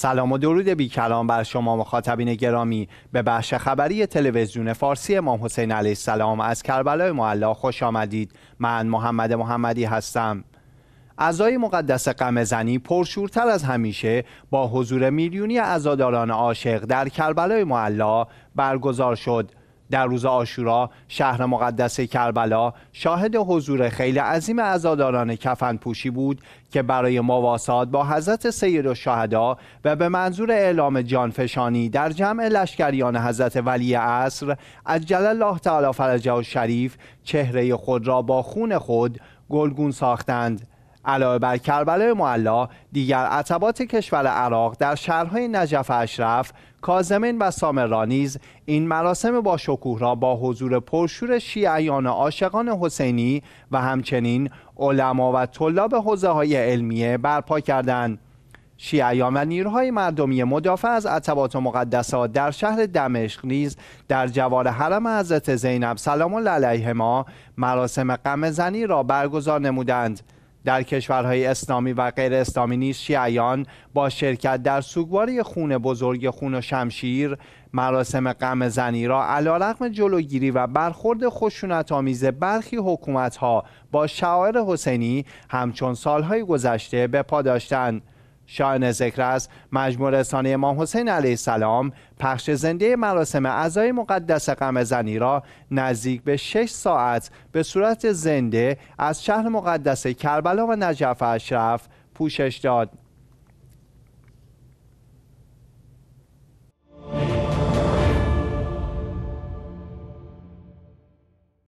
سلام و درود بی کلام بر شما مخاطبین گرامی به بخش خبری تلویزیون فارسی امام حسین علیه السلام از کربلای معلا خوش آمدید من محمد محمدی هستم اعضای مقدس زنی پرشورتر از همیشه با حضور میلیونی عزاداران عاشق در کربلای معلا برگزار شد در روز آشورا شهر مقدس کربلا شاهد حضور خیلی عظیم عزاداران کفن پوشی بود که برای مواسات با حضرت سید و و به منظور اعلام جانفشانی در جمع لشکریان حضرت ولی عصر از جلال الله تعالی فرجه و شریف چهره خود را با خون خود گلگون ساختند علاوه بر کربلای معلا دیگر عتبات کشور عراق در شهرهای نجف اشرف کازمین و سامرا نیز این مراسم با شکوه را با حضور پرشور شیعیان عاشقان حسینی و همچنین علما و طلاب حوزه های علمیه برپا کردند شیعیان و نیروهای مردمی مدافع از عتبات و مقدسات در شهر دمشق نیز در جوار حرم حضرت زینب سلام الله علیهما مراسم قم زنی را برگزار نمودند در کشورهای اسلامی و غیر اسلامی نیز شیعیان با شرکت در سوگواری خون بزرگ خون و شمشیر مراسم غم زنی را علیرغم جلوگیری و برخورد خشونت آمیز برخی ها با شعائر حسینی همچون سالهای گذشته به پا داشتند شاعن ذکر است مجموع رسانه امام حسین علیه السلام پخش زنده مراسم اعضای مقدس قم زنی را نزدیک به 6 ساعت به صورت زنده از شهر مقدس کربلا و نجف اشرف پوشش داد